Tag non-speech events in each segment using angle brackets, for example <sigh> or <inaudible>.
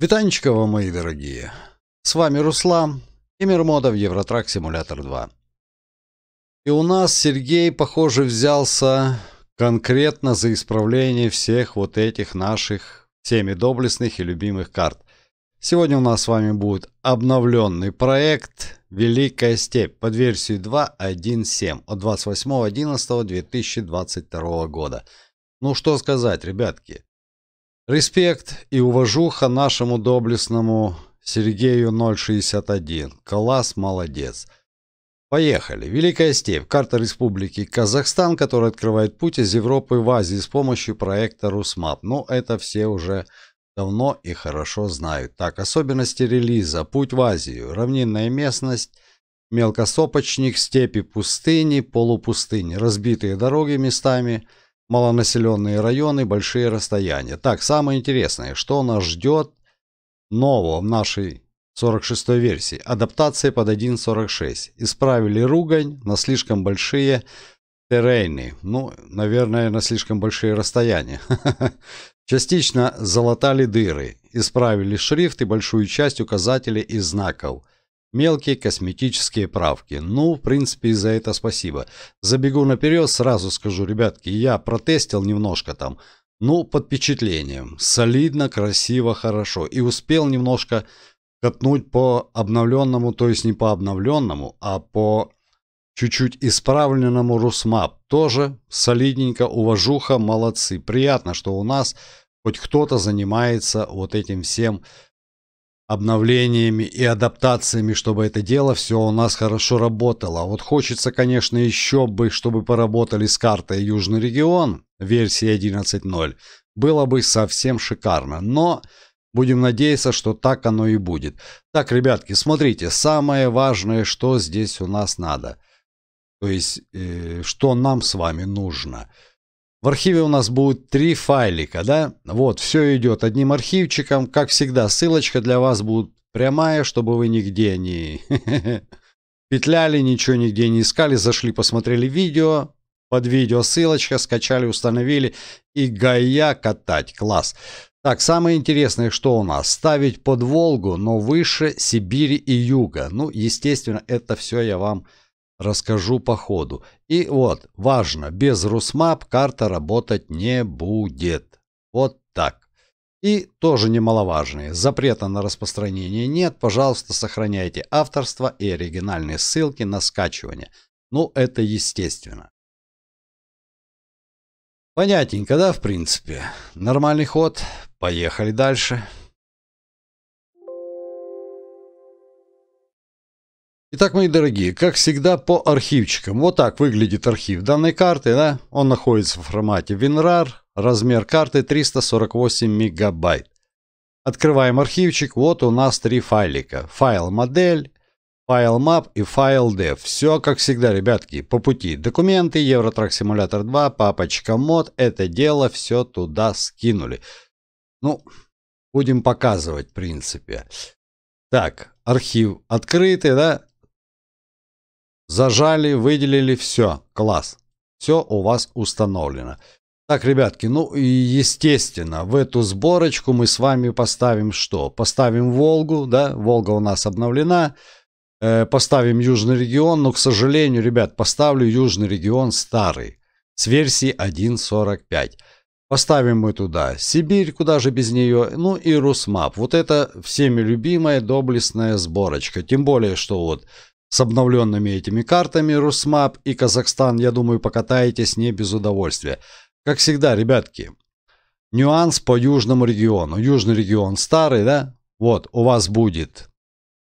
Витанечка мои дорогие. С вами Руслан и Мирмода в Евротрак Симулятор 2. И у нас Сергей, похоже, взялся конкретно за исправление всех вот этих наших всеми доблестных и любимых карт. Сегодня у нас с вами будет обновленный проект «Великая степь» под версию 2.1.7 от 28.11.2022 года. Ну что сказать, ребятки. Респект и уважуха нашему доблестному Сергею 061. Класс молодец. Поехали. Великая степь. Карта Республики Казахстан, которая открывает путь из Европы в Азию с помощью проекта Русмап. Ну, это все уже давно и хорошо знают. Так, особенности релиза. Путь в Азию. Равнинная местность. Мелкосопочник, степи, пустыни, полупустыни. Разбитые дороги местами – малонаселенные районы, большие расстояния. Так, самое интересное, что нас ждет нового в нашей 46-й версии. Адаптация под 1.46. Исправили ругань на слишком большие террейны. Ну, наверное, на слишком большие расстояния. <laughs> Частично залатали дыры. Исправили шрифт и большую часть указателей и знаков – Мелкие косметические правки. Ну, в принципе, и за это спасибо. Забегу наперед, сразу скажу, ребятки, я протестил немножко там. Ну, под впечатлением. Солидно, красиво, хорошо. И успел немножко катнуть по обновленному, то есть не по обновленному, а по чуть-чуть исправленному Русмап. Тоже солидненько, уважуха, молодцы. Приятно, что у нас хоть кто-то занимается вот этим всем обновлениями и адаптациями, чтобы это дело все у нас хорошо работало. Вот хочется, конечно, еще бы, чтобы поработали с картой Южный регион версии 11.0. Было бы совсем шикарно, но будем надеяться, что так оно и будет. Так, ребятки, смотрите, самое важное, что здесь у нас надо. То есть, э, что нам с вами нужно – в архиве у нас будет три файлика, да? Вот, все идет одним архивчиком. Как всегда, ссылочка для вас будет прямая, чтобы вы нигде не <laughs> петляли, ничего нигде не искали. Зашли, посмотрели видео, под видео ссылочка, скачали, установили. И гая катать, класс. Так, самое интересное, что у нас? Ставить под Волгу, но выше Сибири и Юга. Ну, естественно, это все я вам Расскажу по ходу. И вот, важно, без Русмап карта работать не будет. Вот так. И тоже немаловажные. Запрета на распространение нет. Пожалуйста, сохраняйте авторство и оригинальные ссылки на скачивание. Ну, это естественно. Понятненько, да, в принципе? Нормальный ход. Поехали дальше. Итак, мои дорогие, как всегда по архивчикам. Вот так выглядит архив данной карты. Да? Он находится в формате WinRAR. Размер карты 348 мегабайт. Открываем архивчик. Вот у нас три файлика. Файл модель, файл map и файл dev. Все как всегда, ребятки, по пути. Документы, Евротрак Simulator 2, папочка мод. Это дело все туда скинули. Ну, будем показывать, в принципе. Так, архив открытый, да? Зажали, выделили, все, класс. Все у вас установлено. Так, ребятки, ну и естественно, в эту сборочку мы с вами поставим что? Поставим Волгу, да, Волга у нас обновлена. Э, поставим Южный регион, но, к сожалению, ребят, поставлю Южный регион старый с версии 1.45. Поставим мы туда Сибирь, куда же без нее, ну и Русмап. Вот это всеми любимая доблестная сборочка. Тем более, что вот с обновленными этими картами Русмап и Казахстан, я думаю, покатаетесь не без удовольствия. Как всегда, ребятки, нюанс по южному региону. Южный регион старый, да? Вот, у вас будет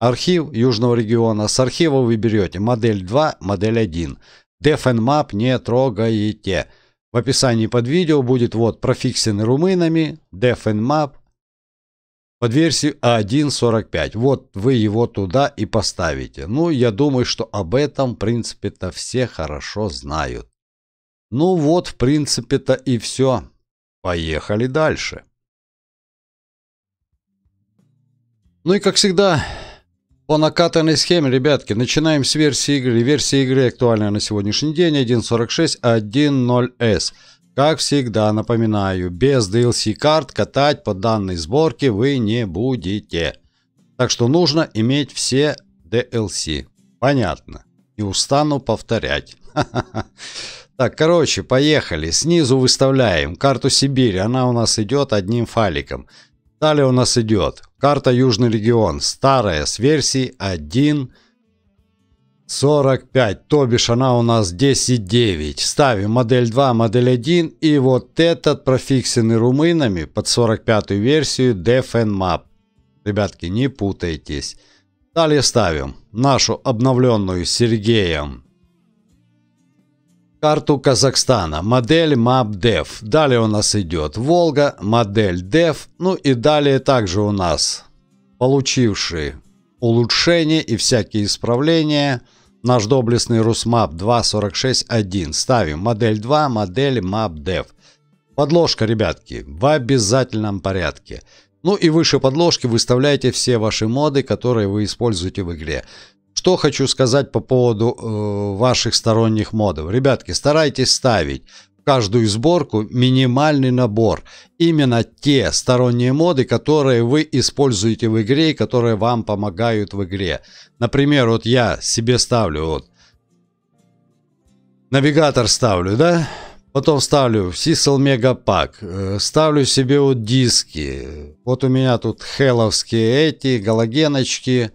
архив южного региона. С архива вы берете модель 2, модель 1. Def не трогаете. В описании под видео будет вот профиксенный румынами, Def под версию А1.45. Вот вы его туда и поставите. Ну, я думаю, что об этом, в принципе-то, все хорошо знают. Ну вот, в принципе-то, и все. Поехали дальше. Ну и, как всегда, по накатанной схеме, ребятки, начинаем с версии игры. Версия игры актуальна на сегодняшний день 1.46, 1.0S. Как всегда, напоминаю, без DLC-карт катать по данной сборке вы не будете. Так что нужно иметь все DLC. Понятно. Не устану повторять. <laughs> Так, короче, поехали. Снизу выставляем карту Сибири. Она у нас идет одним файликом. Далее у нас идет карта Южный регион. Старая, с версии 1.0. 45, то бишь она у нас 10,9. Ставим модель 2, модель 1 и вот этот профиксенный румынами под 45 версию DefNMap. Ребятки, не путайтесь. Далее ставим нашу обновленную Сергеем карту Казахстана, модель MapDev. Далее у нас идет Волга, модель Dev. Ну и далее также у нас получившие улучшения и всякие исправления – Наш доблестный Русмап 246.1. Ставим модель 2, модель MapDev. Подложка, ребятки, в обязательном порядке. Ну и выше подложки выставляйте все ваши моды, которые вы используете в игре. Что хочу сказать по поводу э, ваших сторонних модов. Ребятки, старайтесь ставить каждую сборку минимальный набор. Именно те сторонние моды, которые вы используете в игре и которые вам помогают в игре. Например, вот я себе ставлю вот, навигатор ставлю, да? Потом ставлю сисл Мегапак, э, ставлю себе вот диски. Вот у меня тут хеловские эти, галогеночки,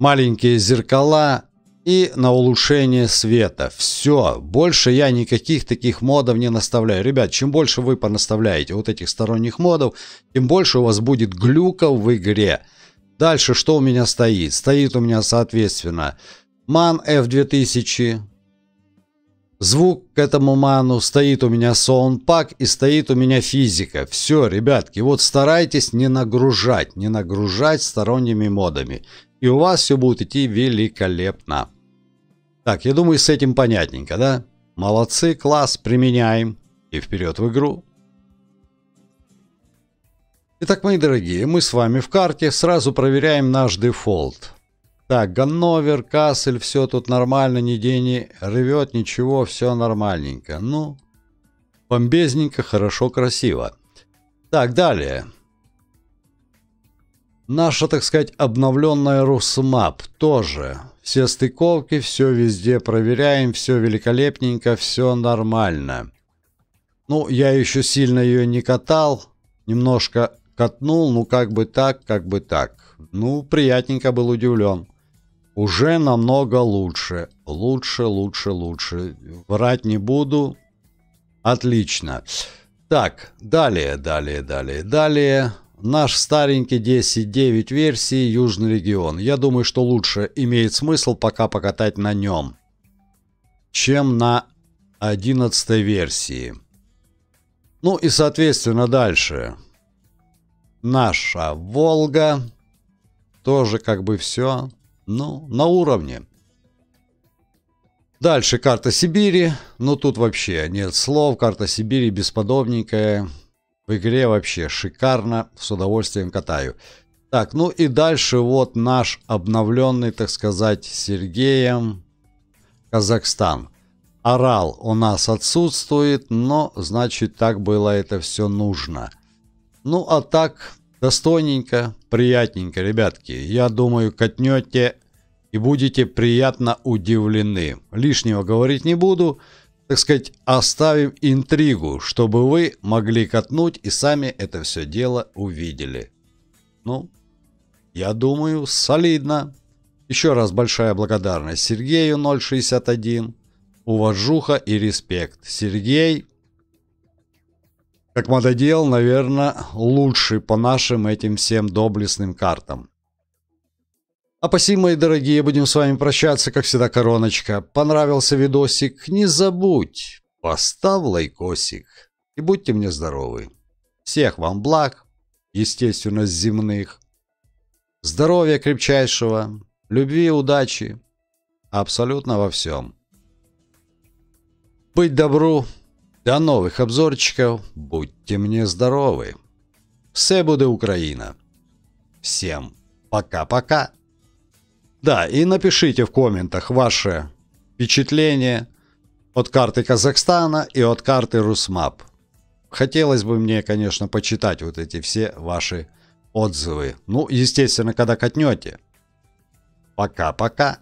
маленькие зеркала и на улучшение света. Все, больше я никаких таких модов не наставляю. Ребят, чем больше вы понаставляете вот этих сторонних модов, тем больше у вас будет глюков в игре. Дальше что у меня стоит? Стоит у меня, соответственно, ман F2000. Звук к этому ману, стоит у меня саундпак и стоит у меня физика. Все, ребятки, вот старайтесь не нагружать, не нагружать сторонними модами и у вас все будет идти великолепно. Так, я думаю, с этим понятненько, да? Молодцы, класс, применяем. И вперед в игру. Итак, мои дорогие, мы с вами в карте. Сразу проверяем наш дефолт. Так, Ганновер, Кассель, все тут нормально, нигде не рвет, ничего, все нормальненько. Ну, бомбезненько, хорошо, красиво. Так, далее. Наша, так сказать, обновленная Русмап тоже. Все стыковки, все везде проверяем, все великолепненько, все нормально. Ну, я еще сильно ее не катал, немножко катнул, ну как бы так, как бы так. Ну, приятненько был удивлен. Уже намного лучше, лучше, лучше, лучше. Врать не буду. Отлично. Так, далее, далее, далее, далее наш старенький 10.9 версии Южный регион. Я думаю, что лучше имеет смысл пока покатать на нем, чем на 11 версии. Ну и, соответственно, дальше. Наша «Волга». Тоже как бы все, ну, на уровне. Дальше карта Сибири. Ну, тут вообще нет слов. Карта Сибири бесподобненькая. В игре вообще шикарно, с удовольствием катаю. Так, ну и дальше вот наш обновленный, так сказать, Сергеем Казахстан. Орал у нас отсутствует, но значит так было это все нужно. Ну а так, достойненько, приятненько, ребятки. Я думаю, катнете и будете приятно удивлены. Лишнего говорить не буду так сказать, оставим интригу, чтобы вы могли катнуть и сами это все дело увидели. Ну, я думаю, солидно. Еще раз большая благодарность Сергею 061. Уважуха и респект. Сергей, как мододел, наверное, лучший по нашим этим всем доблестным картам. А посему, мои дорогие, будем с вами прощаться, как всегда, короночка. Понравился видосик? Не забудь, поставь лайкосик. И будьте мне здоровы. Всех вам благ, естественно, земных. Здоровья крепчайшего, любви, удачи. Абсолютно во всем. Быть добру. До новых обзорчиков. Будьте мне здоровы. Все будет Украина. Всем пока-пока. Да, и напишите в комментах ваши впечатления от карты Казахстана и от карты Русмап. Хотелось бы мне, конечно, почитать вот эти все ваши отзывы. Ну, естественно, когда катнете. Пока-пока.